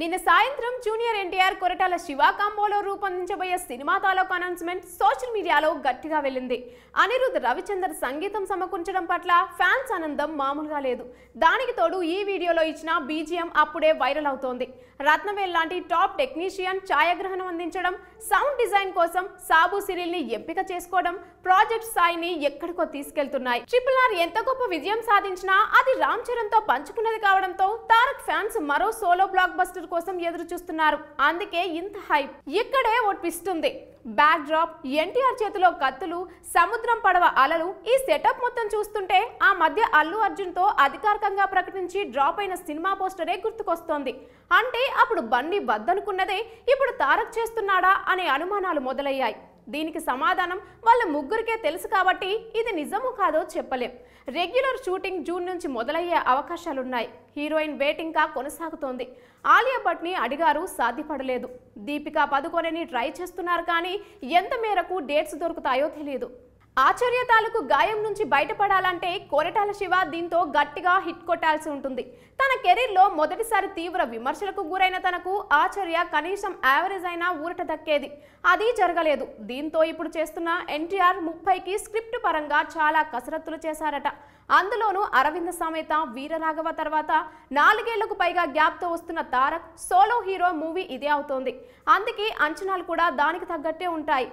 నిన్న సాయంత్రం జూనియర్ ఎన్టీఆర్ కొరటాల శివాకాంబోలో కాంబోలో రూపొందించబోయే సినిమా తాలూకు అనౌన్స్మెంట్ సోషల్ మీడియాలో గట్టిగా వెళ్ళింది అనిరుద్ రవిచందర్ సంగీతం సమకూర్చడం పట్ల ఫ్యాన్స్ ఆనందం మామూలుగా లేదు దానికి తోడు ఈ వీడియోలో ఇచ్చిన బీజిఎం అప్పుడే వైరల్ అవుతోంది రత్నవేల్ లాంటి టాప్ టెక్నీషియన్ ఛాయాగ్రహణం అందించడం సౌండ్ డిజైన్ కోసం సాబు సిరీల్ని ఎంపిక చేసుకోవడం ప్రాజెక్ట్ స్థాయిని ఎక్కడికో తీసుకెళ్తున్నాయి ట్రిపుల్ ఆర్ ఎంత గొప్ప విజయం సాధించినా అది రామ్ చరణ్ తో పంచుకున్నది కావడంతో తారక్ ఫ్యాన్స్ మరో సోలో బ్లాక్ బస్టర్ రోజుల కోసం ఎదురు చూస్తున్నారు అందుకే ఇంత హైప్ ఇక్కడే ఓ ట్విస్ట్ ఉంది బ్యాక్ డ్రాప్ ఎన్టీఆర్ చేతిలో కత్తులు సముద్రం పడవ అలలు ఈ సెటప్ మొత్తం చూస్తుంటే ఆ మధ్య అల్లు అర్జున్తో అధికారికంగా ప్రకటించి డ్రాప్ అయిన సినిమా పోస్టరే గుర్తుకొస్తోంది అంటే అప్పుడు బండి వద్దనుకున్నదే ఇప్పుడు తారక్ చేస్తున్నాడా అనే అనుమానాలు మొదలయ్యాయి దీనికి సమాధానం వాళ్ళ ముగ్గురికే తెలుసు కాబట్టి ఇది నిజము కాదో చెప్పలేం రెగ్యులర్ షూటింగ్ జూన్ నుంచి మొదలయ్యే అవకాశాలున్నాయి హీరోయిన్ వెయిటింగ్ కా కొనసాగుతోంది ఆలియా భట్ని అడిగారు సాధ్యపడలేదు దీపికా పదుకొనని ట్రై చేస్తున్నారు కానీ ఎంత మేరకు డేట్స్ దొరుకుతాయో తెలియదు ఆచార్య తాలూకు గాయం నుంచి బయటపడాలంటే కోరటాల శివ దీంతో గట్టిగా హిట్ కొట్టాల్సి ఉంటుంది తన కెరీర్లో మొదటిసారి తీవ్ర విమర్శలకు గురైన తనకు ఆచార్య కనీసం యావరేజ్ అయినా ఊరట దక్కేది అది జరగలేదు దీంతో ఇప్పుడు చేస్తున్న ఎన్టీఆర్ ముప్పైకి స్క్రిప్ట్ పరంగా చాలా కసరత్తులు చేశారట అందులోనూ అరవింద సమేత వీరరాఘవ తర్వాత నాలుగేళ్లకు పైగా గ్యాప్తో వస్తున్న తారక్ సోలో హీరో మూవీ ఇదే అవుతోంది అందుకే అంచనాలు కూడా దానికి తగ్గట్టే ఉంటాయి